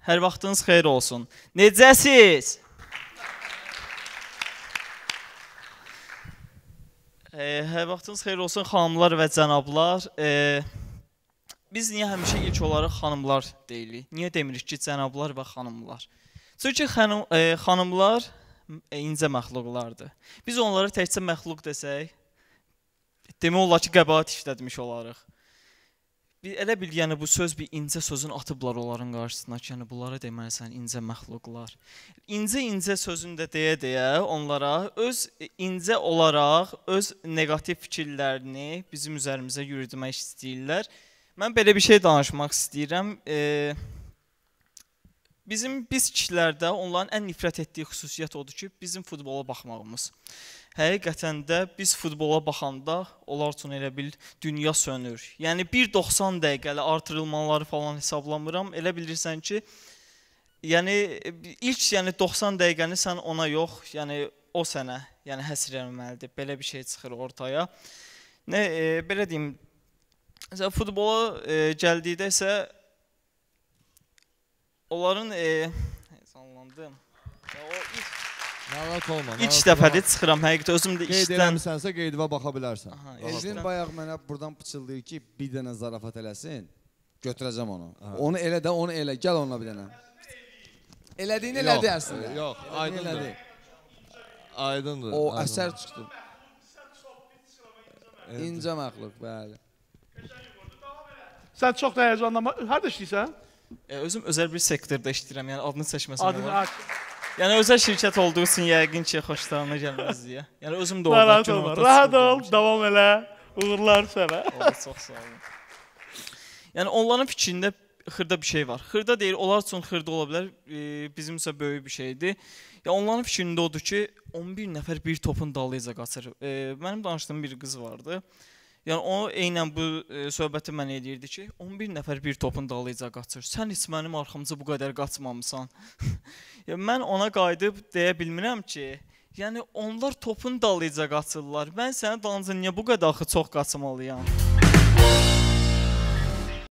Hər vaxtınız xeyir olsun. Necəsiz? E, hər vaxtınız xeyir olsun xanımlar və cənablar. E, biz niyə həmişə ilk olaraq xanımlar deyilik? Niyə demirik ki, cənablar və xanımlar? Çünki xanım e, xanımlar e, incə məxluqlardır. Biz onları təkcə məxluq desək, demək olar ki, qəbahət işlətmiş olarıq elə bil yəni bu söz bir incə sözün atıblar onların qarşısına ki, yəni bunlara deməlisən incə məxluqlar. İncə-incə sözünü də deyə-deyə onlara öz incə olaraq öz neqativ fikirlərini bizim üzərimizə yürütmək istəyirlər. Mən belə bir şey danışmaq istəyirəm. Eee Bizim biz kişilərdə onların ən nifrət etdiyi xüsusiyyət odur ki, bizim futbola baxmağımız. Həqiqətən də biz futbola baxanda onlar üçün elə bil dünya sönür. Yəni 1.90 dəqiqəli artırılmaları falan hesablamıram. Elə bilirsən ki, yəni ilk yəni 90 dəqiqəni sən ona yox, yəni o sənə, yəni həsr etməlidir. Belə bir şey çıxır ortaya. Nə e, belə deyim, futbola e, gəldikdə isə onların e, sanlandım. O ilk Narahat olma. İlk dəfədir çıxıram, həqiqətən özüm də Qeyd işdən eləmisənsə qeydivə baxa bilərsən. Aha, Elvin yaxşı. bayaq mənə buradan pıçıldayır ki, bir dənə zarafat eləsin, götürəcəm onu. Onu elə də, onu elə, gəl onunla bir dənə. Elədiyini Yox, elədi əslində. E, yox, Elədiyini aydındır. elədi. Aydındır. O aydındır. əsər çıxdı. İncə məxluq, bəli. Sən çox da həyəcanlanma. Harda işləyirsən? E, özüm özəl bir sektorda işləyirəm, yəni adını çəkməsəm Adın, olar. Yəni özəl şirkət olduğu üçün yəqin ki, xoşlarına gəlməz deyə. Yəni özüm də oradan gün ortası. Rahat ol, davam elə. Uğurlar sənə. Çox sağ olun. Yəni onların fikrində xırda bir şey var. Xırda deyil, onlar üçün xırda ola bilər, e, bizimsə böyük bir şeydir. Ya onların fikrində odur ki, 11 nəfər bir topun dalınca qaçır. E, mənim danışdığım bir qız vardı. E, Yəni o eynən bu e, söhbəti mən eləyirdi ki, 11 nəfər bir topun dalınca qaçır. Sən heç mənim arxamca bu qədər qaçmamısan. yəni mən ona qayıdıb deyə bilmirəm ki, yəni onlar topun dalınca qaçırlar. Mən sənin dalınca niyə bu qədər axı çox qaçmalıyam?